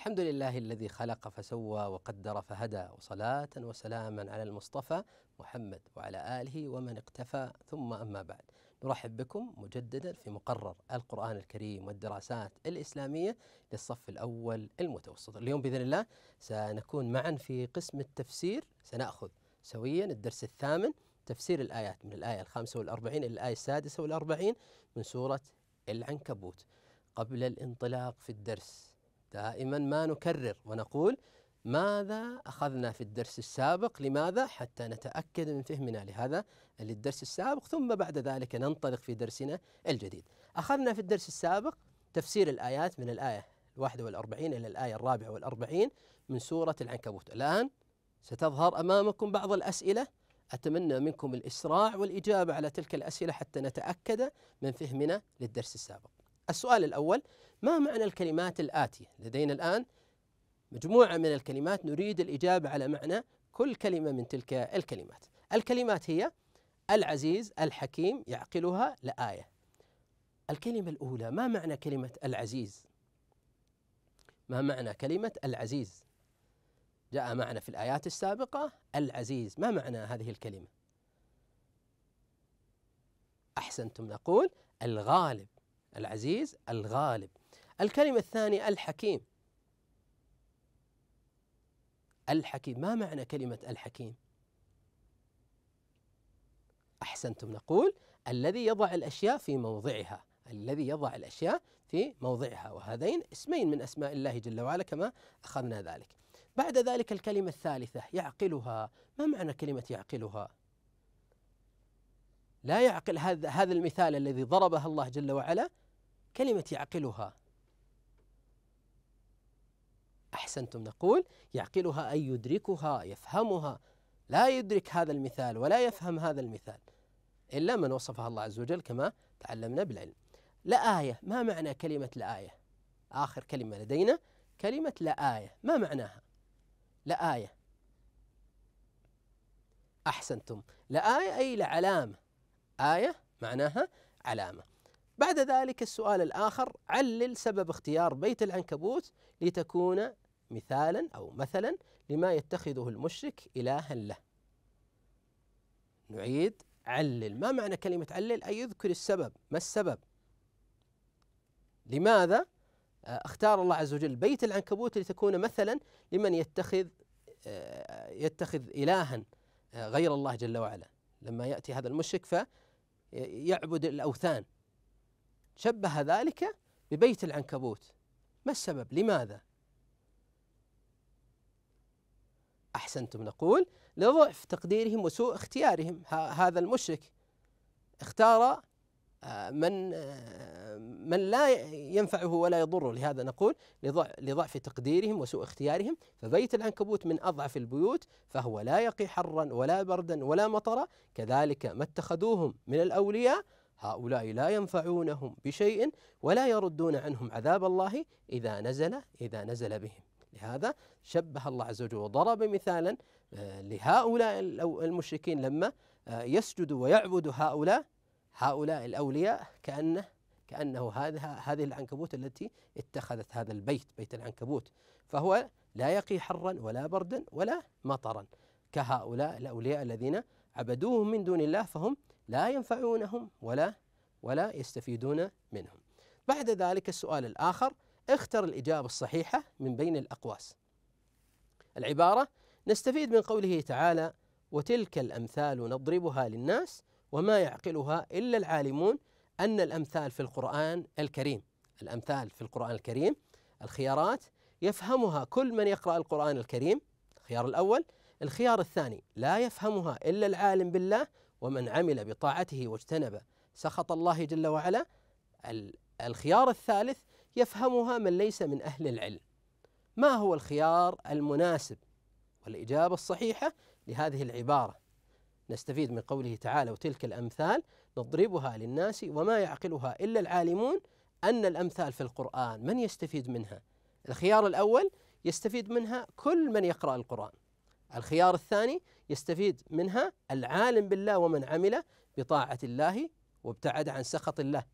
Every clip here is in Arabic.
الحمد لله الذي خلق فسوى وقدر فهدى وصلاة وسلاما على المصطفى محمد وعلى آله ومن اقتفى ثم أما بعد نرحب بكم مجددا في مقرر القرآن الكريم والدراسات الإسلامية للصف الأول المتوسط اليوم بإذن الله سنكون معا في قسم التفسير سنأخذ سويا الدرس الثامن تفسير الآيات من الآية الخامسة والأربعين إلى الآية السادسة والأربعين من سورة العنكبوت قبل الانطلاق في الدرس دائما ما نكرر ونقول ماذا أخذنا في الدرس السابق لماذا حتى نتأكد من فهمنا لهذا للدرس السابق ثم بعد ذلك ننطلق في درسنا الجديد أخذنا في الدرس السابق تفسير الآيات من الآية الواحدة والأربعين إلى الآية الرابعة والأربعين من سورة العنكبوت الآن ستظهر أمامكم بعض الأسئلة أتمنى منكم الإسراع والإجابة على تلك الأسئلة حتى نتأكد من فهمنا للدرس السابق السؤال الأول ما معنى الكلمات الآتية؟ لدينا الآن مجموعة من الكلمات نريد الإجابة على معنى كل كلمة من تلك الكلمات الكلمات هي العزيز الحكيم يعقلها لآية الكلمة الأولى ما معنى كلمة العزيز؟ ما معنى كلمة العزيز؟ جاء معنا في الآيات السابقة العزيز ما معنى هذه الكلمة؟ أحسنتم نقول الغالب العزيز الغالب الكلمة الثانية الحكيم الحكيم ما معنى كلمة الحكيم أحسنتم نقول الذي يضع الأشياء في موضعها الذي يضع الأشياء في موضعها وهذين اسمين من أسماء الله جل وعلا كما أخذنا ذلك بعد ذلك الكلمة الثالثة يعقلها ما معنى كلمة يعقلها لا يعقل هذا هذا المثال الذي ضربه الله جل وعلا كلمة يعقلها أحسنتم نقول يعقلها أي يدركها يفهمها لا يدرك هذا المثال ولا يفهم هذا المثال إلا من وصفها الله عز وجل كما تعلمنا بالعلم لآية ما معنى كلمة لآية آخر كلمة لدينا كلمة لآية ما معناها لآية أحسنتم لآية أي لعلامة آية معناها علامة بعد ذلك السؤال الآخر علل سبب اختيار بيت العنكبوت لتكون مثالا أو مثلا لما يتخذه المشرك إلها له نعيد علل ما معنى كلمة علل أي يذكر السبب ما السبب لماذا آه، اختار الله عز وجل بيت العنكبوت لتكون مثلا لمن يتخذ آه، يتخذ إلها آه، غير الله جل وعلا لما يأتي هذا المشرك ف يعبد الأوثان شبه ذلك ببيت العنكبوت ما السبب لماذا أحسنتم نقول لضعف تقديرهم وسوء اختيارهم هذا المشرك اختار من من لا ينفعه ولا يضره لهذا نقول لضعف تقديرهم وسوء اختيارهم فبيت العنكبوت من اضعف البيوت فهو لا يقي حرا ولا بردا ولا مطرا كذلك ما اتخذوهم من الاولياء هؤلاء لا ينفعونهم بشيء ولا يردون عنهم عذاب الله اذا نزل اذا نزل بهم لهذا شبه الله عز وجل وضرب مثالا آه، لهؤلاء المشركين لما آه، يسجد ويعبد هؤلاء هؤلاء الأولياء كأنه كأنه هذا هذه العنكبوت التي اتخذت هذا البيت بيت العنكبوت فهو لا يقي حرا ولا بردا ولا مطرا كهؤلاء الأولياء الذين عبدوهم من دون الله فهم لا ينفعونهم ولا ولا يستفيدون منهم بعد ذلك السؤال الآخر اختر الإجابة الصحيحة من بين الأقواس العبارة نستفيد من قوله تعالى وتلك الأمثال نضربها للناس وما يعقلها إلا العالمون أن الأمثال في القرآن الكريم الأمثال في القرآن الكريم الخيارات يفهمها كل من يقرأ القرآن الكريم الخيار الأول الخيار الثاني لا يفهمها إلا العالم بالله ومن عمل بطاعته واجتنب سخط الله جل وعلا الخيار الثالث يفهمها من ليس من أهل العلم ما هو الخيار المناسب والإجابة الصحيحة لهذه العبارة نستفيد من قوله تعالى وتلك الأمثال نضربها للناس وما يعقلها إلا العالمون أن الأمثال في القرآن من يستفيد منها الخيار الأول يستفيد منها كل من يقرأ القرآن الخيار الثاني يستفيد منها العالم بالله ومن عمل بطاعة الله وابتعد عن سخط الله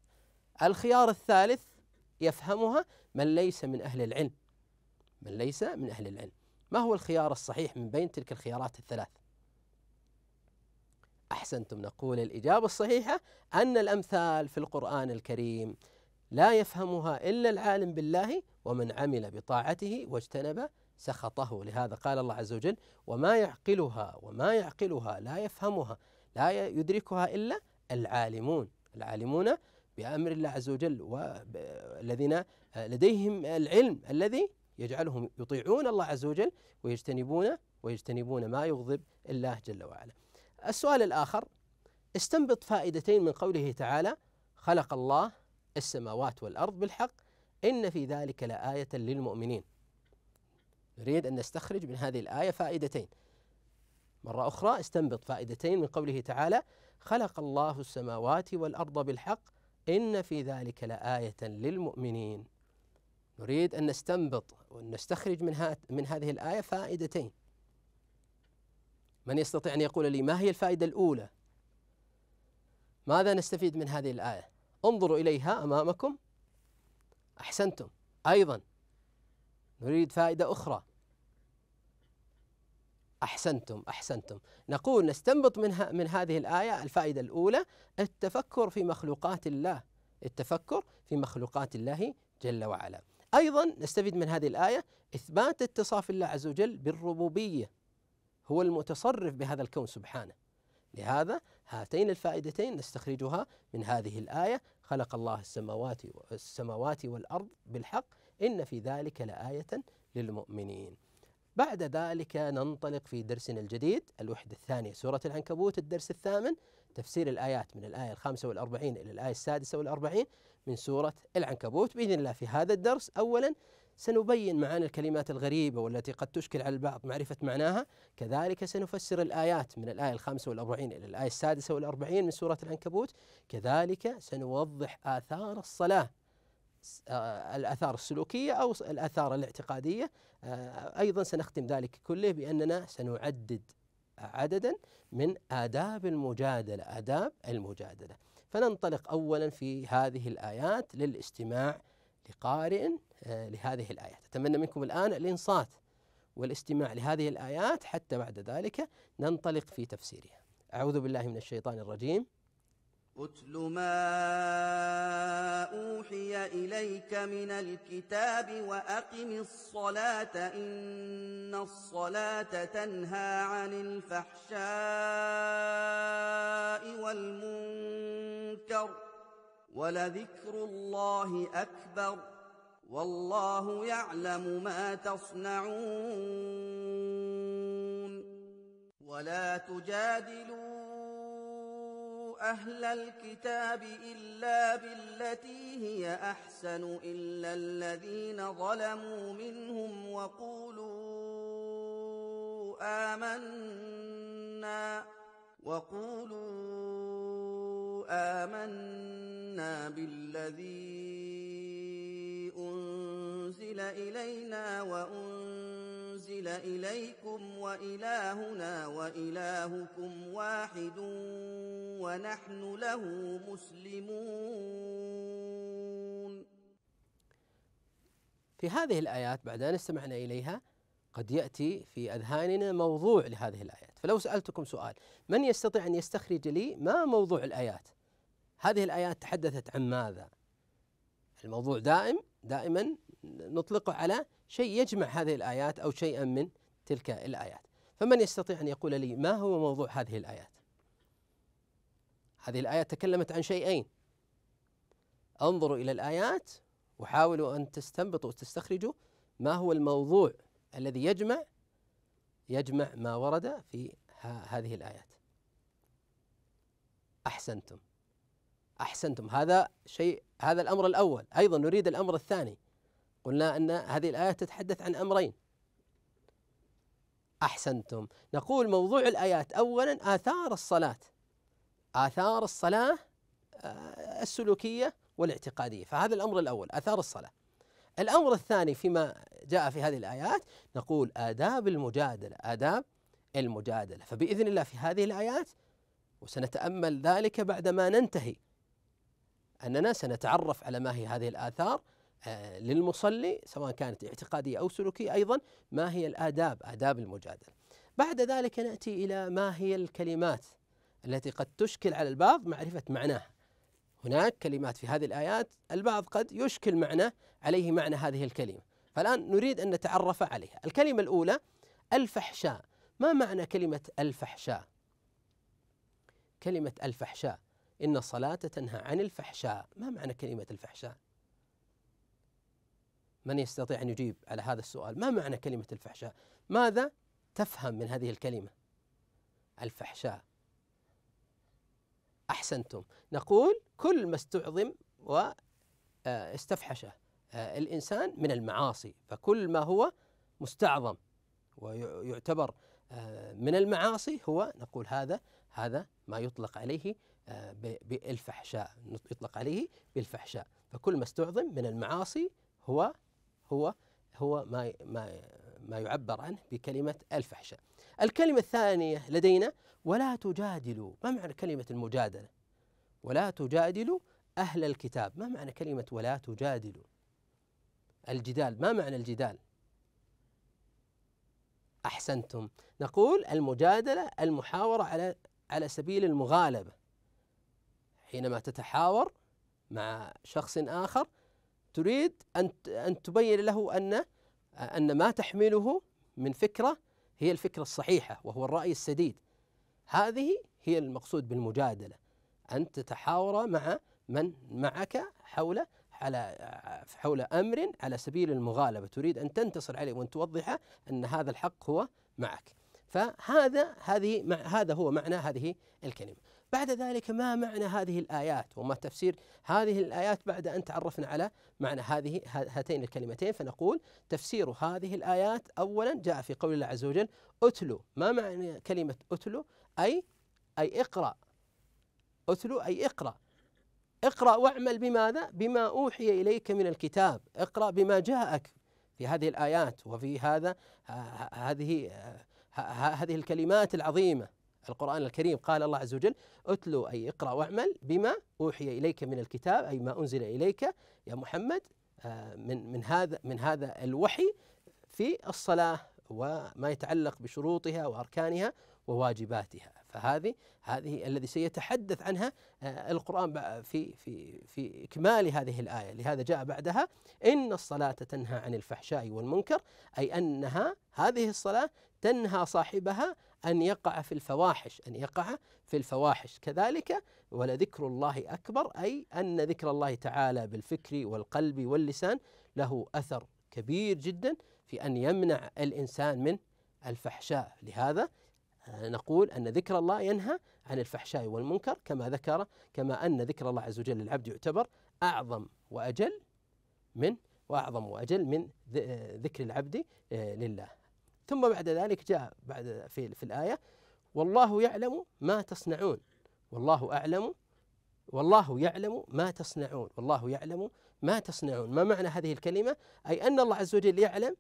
الخيار الثالث يفهمها من ليس من أهل العلم من ليس من أهل العلم ما هو الخيار الصحيح من بين تلك الخيارات الثلاث احسنتم نقول الاجابه الصحيحه ان الامثال في القران الكريم لا يفهمها الا العالم بالله ومن عمل بطاعته واجتنب سخطه لهذا قال الله عز وجل وما يعقلها وما يعقلها لا يفهمها لا يدركها الا العالمون العالمون بامر الله عز وجل والذين لديهم العلم الذي يجعلهم يطيعون الله عز وجل ويجتنبون ويجتنبون ما يغضب الله جل وعلا السؤال الآخر استنبط فائدتين من قوله تعالى خلق الله السماوات والأرض بالحق إن في ذلك لآية للمؤمنين نريد أن نستخرج من هذه الآية فائدتين مرة أخرى استنبط فائدتين من قوله تعالى خلق الله السماوات والأرض بالحق إن في ذلك لآية للمؤمنين نريد أن نستنبط ونستخرج من, من هذه الآية فائدتين من يستطيع أن يقول لي ما هي الفائدة الأولى ماذا نستفيد من هذه الآية انظروا إليها أمامكم أحسنتم أيضا نريد فائدة أخرى أحسنتم أحسنتم نقول نستنبط منها من هذه الآية الفائدة الأولى التفكر في مخلوقات الله التفكر في مخلوقات الله جل وعلا أيضا نستفيد من هذه الآية إثبات اتصاف الله عز وجل بالربوبية هو المتصرف بهذا الكون سبحانه لهذا هاتين الفائدتين نستخرجها من هذه الآية خلق الله السماوات السماوات والأرض بالحق إن في ذلك لآية للمؤمنين. بعد ذلك ننطلق في درسنا الجديد الوحدة الثانية سورة العنكبوت الدرس الثامن تفسير الآيات من الآية الخامسة والأربعين إلى الآية السادسة والأربعين من سورة العنكبوت بإذن الله في هذا الدرس أولا سنبين معاني الكلمات الغريبة والتي قد تشكل على البعض معرفة معناها كذلك سنفسر الآيات من الآية الخامسة والأربعين إلى الآية السادسة والأربعين من سورة العنكبوت كذلك سنوضح آثار الصلاة آه، الآثار السلوكية أو الآثار الاعتقادية آه، أيضا سنختم ذلك كله بأننا سنعدد عددا من آداب المجادلة آداب المجادلة فننطلق أولا في هذه الآيات للاستماع لقارئ آه، لهذه الآيات أتمنى منكم الآن الإنصات والاستماع لهذه الآيات حتى بعد ذلك ننطلق في تفسيرها أعوذ بالله من الشيطان الرجيم أتل ما أوحي إليك من الكتاب وأقم الصلاة إن الصلاة تنهى عن الفحشاء والمنكر ولذكر الله أكبر والله يعلم ما تصنعون ولا تجادلوا اهل الكتاب الا بالتي هي احسن الا الذين ظلموا منهم وقولوا آمنا وقولوا آمنا بالذين أنزل إلينا وأنزل إليكم وإلهنا وإلهكم واحد ونحن له مسلمون في هذه الآيات بعد أن استمعنا إليها قد يأتي في أذهاننا موضوع لهذه الآيات فلو سألتكم سؤال من يستطيع أن يستخرج لي ما موضوع الآيات هذه الآيات تحدثت عن ماذا الموضوع دائم دائما نطلقه على شيء يجمع هذه الآيات أو شيئا من تلك الآيات فمن يستطيع أن يقول لي ما هو موضوع هذه الآيات هذه الآيات تكلمت عن شيئين انظروا إلى الآيات وحاولوا أن تستنبطوا وتستخرجوا ما هو الموضوع الذي يجمع يجمع ما ورد في هذه الآيات أحسنتم أحسنتم هذا شيء هذا الأمر الأول أيضا نريد الأمر الثاني قلنا أن هذه الآية تتحدث عن أمرين أحسنتم نقول موضوع الآيات أولا آثار الصلاة آثار الصلاة آه، السلوكية والاعتقادية فهذا الأمر الأول آثار الصلاة الأمر الثاني فيما جاء في هذه الآيات نقول آداب المجادلة آداب المجادلة فبإذن الله في هذه الآيات وسنتأمل ذلك بعدما ننتهي أننا سنتعرف على ما هي هذه الآثار آه، للمصلي سواء كانت اعتقادية أو سلوكية أيضا ما هي الآداب آداب المجادلة بعد ذلك نأتي إلى ما هي الكلمات التي قد تشكل على البعض معرفة معناها هناك كلمات في هذه الآيات البعض قد يشكل معنى عليه معنى هذه الكلمة فالآن نريد أن نتعرف عليها الكلمة الأولى الفحشاء ما معنى كلمة الفحشاء كلمة الفحشاء إن الصلاة تنهى عن الفحشاء ما معنى كلمة الفحشاء من يستطيع أن يجيب على هذا السؤال ما معنى كلمة الفحشاء ماذا تفهم من هذه الكلمة الفحشاء أحسنتم نقول كل ما استعظم واستفحش آه، آه، الإنسان من المعاصي فكل ما هو مستعظم ويعتبر آه، من المعاصي هو نقول هذا هذا ما يطلق عليه بالفحشاء يطلق عليه بالفحشاء فكل ما استعظم من المعاصي هو هو هو ما ما ما يعبر عنه بكلمة الفحشاء. الكلمة الثانية لدينا ولا تجادلوا، ما معنى كلمة المجادلة؟ ولا تجادلوا أهل الكتاب، ما معنى كلمة ولا تجادلوا؟ الجدال، ما معنى الجدال؟ أحسنتم، نقول المجادلة المحاورة على على سبيل المغالبة. حينما تتحاور مع شخص آخر تريد أن أن تبين له أن أن ما تحمله من فكرة هي الفكرة الصحيحة وهو الرأي السديد هذه هي المقصود بالمجادلة أن تتحاور مع من معك حول على حول امر على سبيل المغالبه تريد ان تنتصر عليه وان توضحه ان هذا الحق هو معك فهذا هذه هذا هو معنى هذه الكلمه بعد ذلك ما معنى هذه الآيات وما تفسير هذه الآيات بعد أن تعرفنا على معنى هذه هاتين الكلمتين فنقول تفسير هذه الآيات أولا جاء في قول الله عز وجل أتلو ما معنى كلمة أتلو أي أي اقرأ أتلو أي اقرأ اقرأ واعمل بماذا؟ بما أوحي إليك من الكتاب اقرأ بما جاءك في هذه الآيات وفي هذا هذه هذه الكلمات العظيمة القرآن الكريم قال الله عز وجل اتلو أي اقرأ واعمل بما أوحي إليك من الكتاب أي ما أنزل إليك يا محمد آه، من من هذا من هذا الوحي في الصلاة وما يتعلق بشروطها وأركانها وواجباتها فهذه هذه الذي سيتحدث عنها آه، القرآن في في في إكمال هذه الآية لهذا جاء بعدها إن الصلاة تنهى عن الفحشاء والمنكر أي أنها هذه الصلاة تنهى صاحبها أن يقع في الفواحش أن يقع في الفواحش كذلك ولذكر الله أكبر أي أن ذكر الله تعالى بالفكر والقلب واللسان له أثر كبير جدا في أن يمنع الإنسان من الفحشاء لهذا آه، نقول أن ذكر الله ينهى عن الفحشاء والمنكر كما ذكر كما أن ذكر الله عز وجل للعبد يعتبر أعظم وأجل من وأعظم وأجل من آه، ذكر العبد آه، لله ثم بعد ذلك جاء بعد في, في الآية والله يعلم ما تصنعون والله أعلم والله يعلم ما تصنعون والله يعلم ما تصنعون ما معنى هذه الكلمة أي أن الله عز وجل يعلم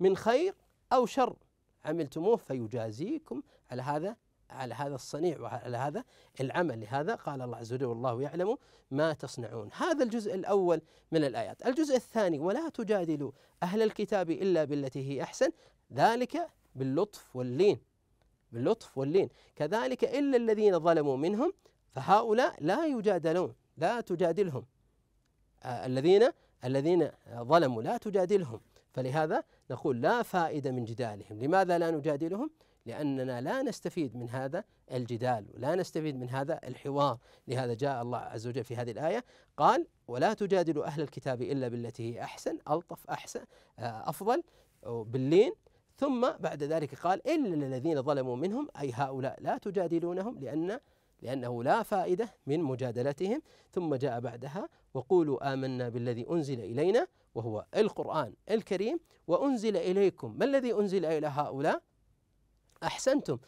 من خير أو شر عملتموه فيجازيكم على هذا على هذا الصنيع وعلى هذا العمل لهذا قال الله عز وجل والله يعلم ما تصنعون هذا الجزء الأول من الآيات الجزء الثاني ولا تجادلوا أهل الكتاب إلا بالتي هي أحسن ذلك باللطف واللين باللطف واللين كذلك إلا الذين ظلموا منهم فهؤلاء لا يجادلون لا تجادلهم آه الذين الذين ظلموا لا تجادلهم فلهذا نقول لا فائدة من جدالهم لماذا لا نجادلهم لأننا لا نستفيد من هذا الجدال ولا نستفيد من هذا الحوار لهذا جاء الله عز وجل في هذه الآية قال ولا تجادلوا أهل الكتاب إلا بالتي هي أحسن ألطف أحسن آه، أفضل باللين ثم بعد ذلك قال إلا الذين ظلموا منهم أي هؤلاء لا تجادلونهم لأن لأنه لا فائدة من مجادلتهم ثم جاء بعدها وقولوا آمنا بالذي أنزل إلينا وهو القرآن الكريم وأنزل إليكم ما الذي أنزل إلى هؤلاء أحسنتم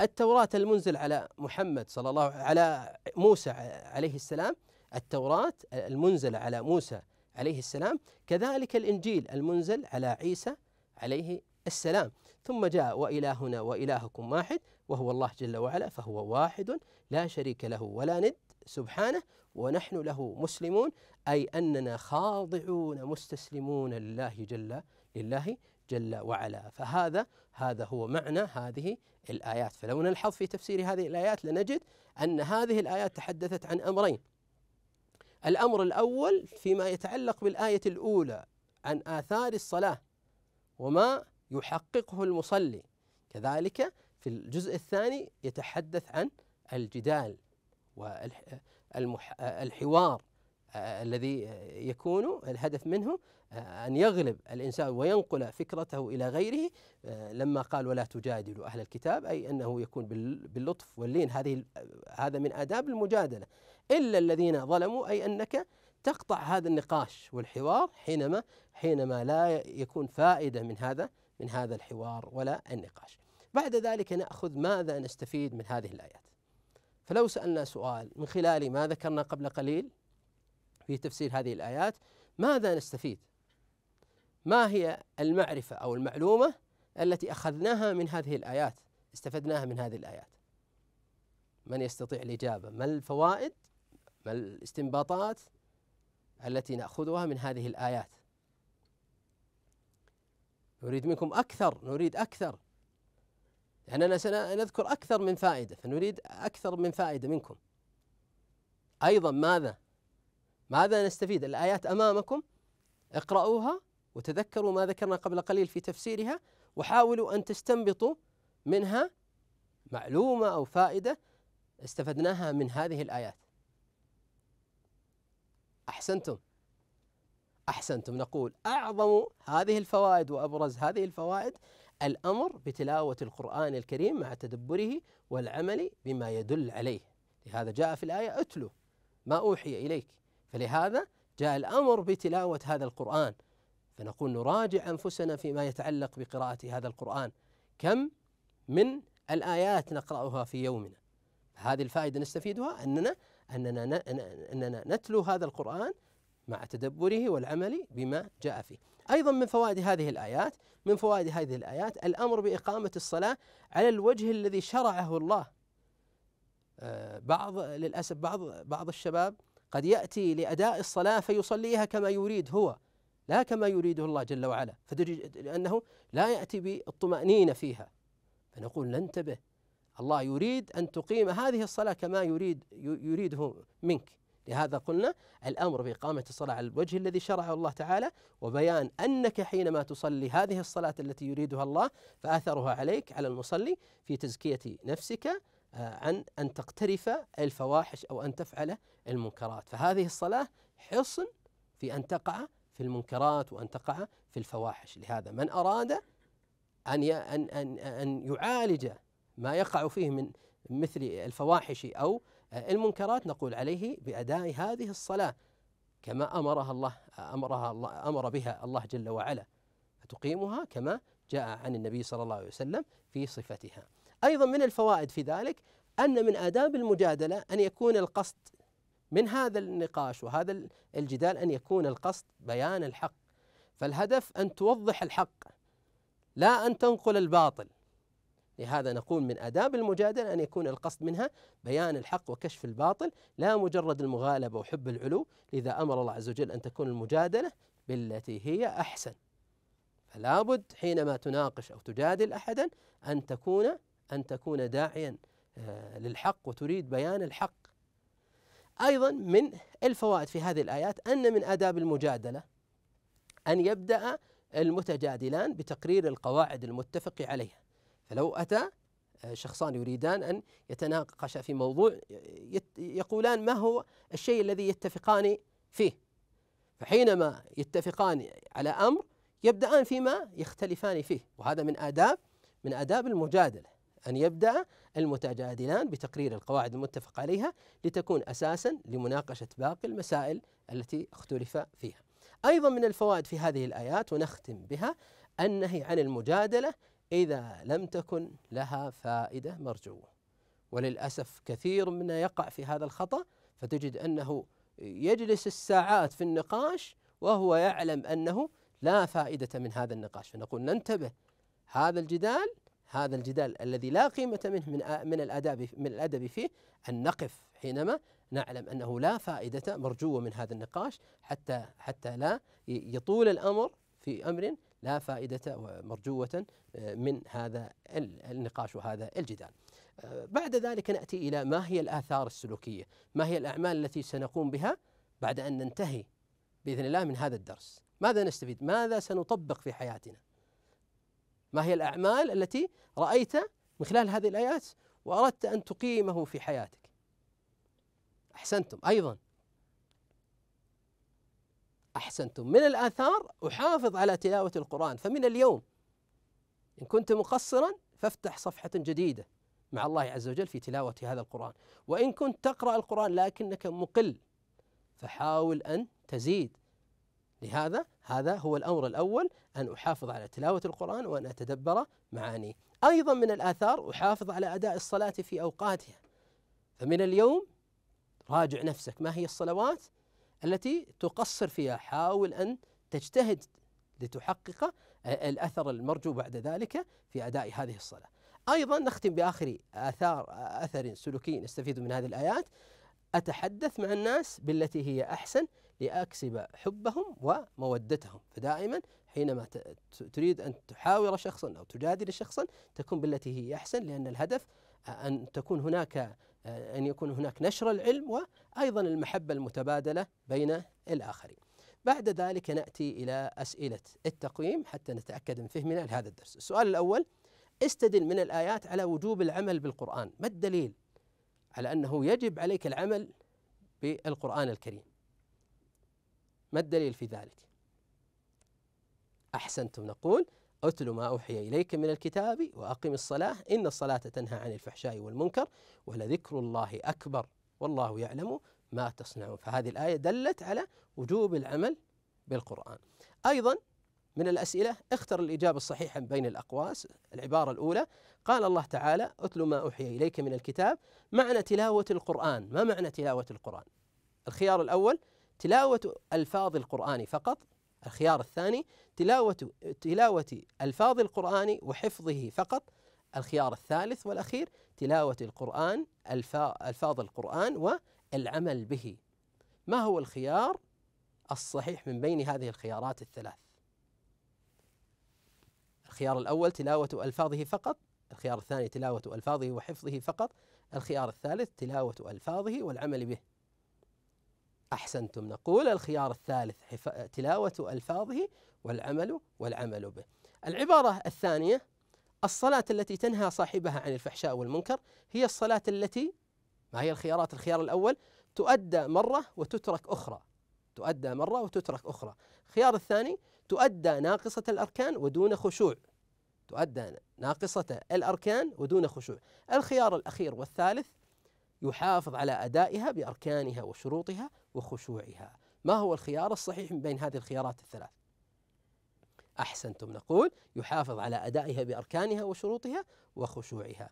التوراة المنزل على محمد صلى الله على موسى عليه السلام التوراة المنزلة على موسى عليه السلام كذلك الإنجيل المنزل على عيسى عليه السلام ثم جاء وإلهنا وإلهكم واحد وهو الله جل وعلا فهو واحد لا شريك له ولا ند سبحانه ونحن له مسلمون أي أننا خاضعون مستسلمون لله جل لله جل وعلا فهذا هذا هو معنى هذه الآيات فلو نلحظ في تفسير هذه الآيات لنجد أن هذه الآيات تحدثت عن أمرين الأمر الأول فيما يتعلق بالآية الأولى عن آثار الصلاة وما يحققه المصلي كذلك في الجزء الثاني يتحدث عن الجدال والحوار آه، الذي يكون الهدف منه آه، أن يغلب الإنسان وينقل فكرته إلى غيره آه، لما قال ولا تجادلوا أهل الكتاب أي أنه يكون باللطف واللين هذه هذا من آداب المجادلة إلا الذين ظلموا أي أنك تقطع هذا النقاش والحوار حينما حينما لا يكون فائدة من هذا من هذا الحوار ولا النقاش. بعد ذلك ناخذ ماذا نستفيد من هذه الايات. فلو سالنا سؤال من خلال ما ذكرنا قبل قليل في تفسير هذه الايات ماذا نستفيد؟ ما هي المعرفه او المعلومه التي اخذناها من هذه الايات؟ استفدناها من هذه الايات. من يستطيع الاجابه؟ ما الفوائد؟ ما الاستنباطات التي ناخذها من هذه الايات؟ نريد منكم أكثر نريد أكثر لأننا يعني سنذكر أكثر من فائدة فنريد أكثر من فائدة منكم أيضا ماذا ماذا نستفيد الآيات أمامكم اقرأوها وتذكروا ما ذكرنا قبل قليل في تفسيرها وحاولوا أن تستنبطوا منها معلومة أو فائدة استفدناها من هذه الآيات أحسنتم احسنتم نقول اعظم هذه الفوائد وابرز هذه الفوائد الامر بتلاوه القران الكريم مع تدبره والعمل بما يدل عليه لهذا جاء في الايه اتلو ما اوحي اليك فلهذا جاء الامر بتلاوه هذا القران فنقول نراجع انفسنا فيما يتعلق بقراءه هذا القران كم من الايات نقراها في يومنا هذه الفائده نستفيدها اننا اننا اننا نتلو هذا القران مع تدبره والعمل بما جاء فيه. ايضا من فوائد هذه الايات من فوائد هذه الايات الامر باقامه الصلاه على الوجه الذي شرعه الله. آه، بعض للاسف بعض بعض الشباب قد ياتي لاداء الصلاه فيصليها كما يريد هو لا كما يريده الله جل وعلا فتجد لانه لا ياتي بالطمانينه فيها فنقول ننتبه الله يريد ان تقيم هذه الصلاه كما يريد يريده منك لهذا قلنا الأمر بإقامة الصلاة على الوجه الذي شرعه الله تعالى وبيان أنك حينما تصلي هذه الصلاة التي يريدها الله فأثرها عليك على المصلي في تزكية نفسك آه، عن أن تقترف الفواحش أو أن تفعل المنكرات فهذه الصلاة حصن في أن تقع في المنكرات وأن تقع في الفواحش لهذا من أراد أن أن أن يعالج ما يقع فيه من مثل الفواحش أو المنكرات نقول عليه بأداء هذه الصلاة كما أمرها الله أمرها الله أمر بها الله جل وعلا فتقيمها كما جاء عن النبي صلى الله عليه وسلم في صفتها. أيضا من الفوائد في ذلك أن من آداب المجادلة أن يكون القصد من هذا النقاش وهذا الجدال أن يكون القصد بيان الحق فالهدف أن توضح الحق لا أن تنقل الباطل لهذا نقول من آداب المجادلة أن يكون القصد منها بيان الحق وكشف الباطل لا مجرد المغالبة وحب العلو لذا أمر الله عز وجل أن تكون المجادلة بالتي هي أحسن فلا بد حينما تناقش أو تجادل أحدا أن تكون أن تكون داعيا آه، للحق وتريد بيان الحق أيضا من الفوائد في هذه الآيات أن من آداب المجادلة أن يبدأ المتجادلان بتقرير القواعد المتفق عليها فلو أتى آه، شخصان يريدان أن يتناقشا في موضوع يقولان ما هو الشيء الذي يتفقان فيه فحينما يتفقان على أمر يبدأان فيما يختلفان فيه وهذا من آداب من آداب المجادلة أن يبدأ المتجادلان بتقرير القواعد المتفق عليها لتكون أساسا لمناقشة باقي المسائل التي اختلف فيها أيضا من الفوائد في هذه الآيات ونختم بها النهي عن المجادلة إذا لم تكن لها فائدة مرجوة وللأسف كثير منا يقع في هذا الخطأ فتجد أنه يجلس الساعات في النقاش وهو يعلم أنه لا فائدة من هذا النقاش فنقول ننتبه هذا الجدال هذا الجدال الذي لا قيمة منه من من الأدب من الأدب فيه أن نقف حينما نعلم أنه لا فائدة مرجوة من هذا النقاش حتى حتى لا يطول الأمر في أمر لا فائدة مرجوة آه، من هذا النقاش وهذا الجدال. آه، بعد ذلك نأتي إلى ما هي الآثار السلوكية؟ ما هي الأعمال التي سنقوم بها بعد أن ننتهي بإذن الله من هذا الدرس؟ ماذا نستفيد؟ ماذا سنطبق في حياتنا؟ ما هي الأعمال التي رأيت من خلال هذه الآيات وأردت أن تقيمه في حياتك؟ أحسنتم أيضا أحسنتم من الآثار أحافظ على تلاوة القرآن فمن اليوم إن كنت مقصرا فافتح صفحة جديدة مع الله عز وجل في تلاوة هذا القرآن وإن كنت تقرأ القرآن لكنك مقل فحاول أن تزيد لهذا هذا هو الأمر الأول أن أحافظ على تلاوة القرآن وأن أتدبر معانيه أيضا من الآثار أحافظ على أداء الصلاة في أوقاتها فمن اليوم راجع نفسك ما هي الصلوات التي تقصر فيها حاول أن تجتهد لتحقق الأثر المرجو بعد ذلك في أداء هذه الصلاة أيضا نختم بآخر آثار أثر سلوكي نستفيد من هذه الآيات أتحدث مع الناس بالتي هي أحسن لأكسب حبهم ومودتهم فدائما حينما تريد أن تحاور شخصا أو تجادل شخصا تكون بالتي هي أحسن لأن الهدف أن تكون هناك آه، أن يكون هناك نشر العلم وأيضا المحبة المتبادلة بين الآخرين بعد ذلك نأتي إلى أسئلة التقويم حتى نتأكد من فهمنا لهذا الدرس السؤال الأول استدل من الآيات على وجوب العمل بالقرآن ما الدليل على أنه يجب عليك العمل بالقرآن الكريم ما الدليل في ذلك أحسنتم نقول أتل ما أوحي إليك من الكتاب وأقم الصلاة إن الصلاة تنهى عن الفحشاء والمنكر ولذكر الله أكبر والله يعلم ما تصنعون فهذه الآية دلت على وجوب العمل بالقرآن أيضا من الأسئلة اختر الإجابة الصحيحة بين الأقواس العبارة الأولى قال الله تعالى أتل ما أوحي إليك من الكتاب معنى تلاوة القرآن ما معنى تلاوة القرآن الخيار الأول تلاوة ألفاظ القرآن فقط الخيار الثاني تلاوة تلاوة ألفاظ القرآن وحفظه فقط الخيار الثالث والأخير تلاوة القرآن ألفاظ القرآن والعمل به ما هو الخيار الصحيح من بين هذه الخيارات الثلاث الخيار الأول تلاوة ألفاظه فقط الخيار الثاني تلاوة ألفاظه وحفظه فقط الخيار الثالث تلاوة ألفاظه والعمل به أحسنتم نقول الخيار الثالث تلاوة ألفاظه والعمل والعمل به العبارة الثانية الصلاة التي تنهى صاحبها عن الفحشاء والمنكر هي الصلاة التي ما هي الخيارات الخيار الأول تؤدى مرة وتترك أخرى تؤدى مرة وتترك أخرى الخيار الثاني تؤدى ناقصة الأركان ودون خشوع تؤدى ناقصة الأركان ودون خشوع الخيار الأخير والثالث يحافظ على أدائها بأركانها وشروطها وخشوعها ما هو الخيار الصحيح من بين هذه الخيارات الثلاث أحسنتم نقول يحافظ على أدائها بأركانها وشروطها وخشوعها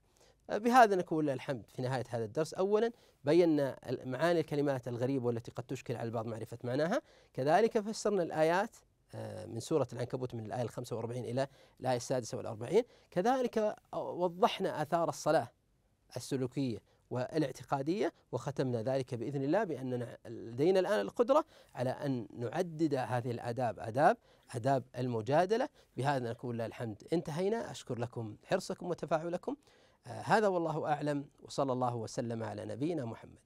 بهذا نكون لله الحمد في نهاية هذا الدرس أولا بينا معاني الكلمات الغريبة والتي قد تشكل على البعض معرفة معناها كذلك فسرنا الآيات آه، من سورة العنكبوت من الآية الخمسة واربعين إلى الآية السادسة والأربعين كذلك وضحنا آثار الصلاة السلوكية والاعتقاديه وختمنا ذلك باذن الله باننا لدينا الان القدره على ان نعدد هذه الاداب اداب اداب المجادله بهذا نكون لله الحمد انتهينا اشكر لكم حرصكم وتفاعلكم آه، هذا والله اعلم وصلى الله وسلم على نبينا محمد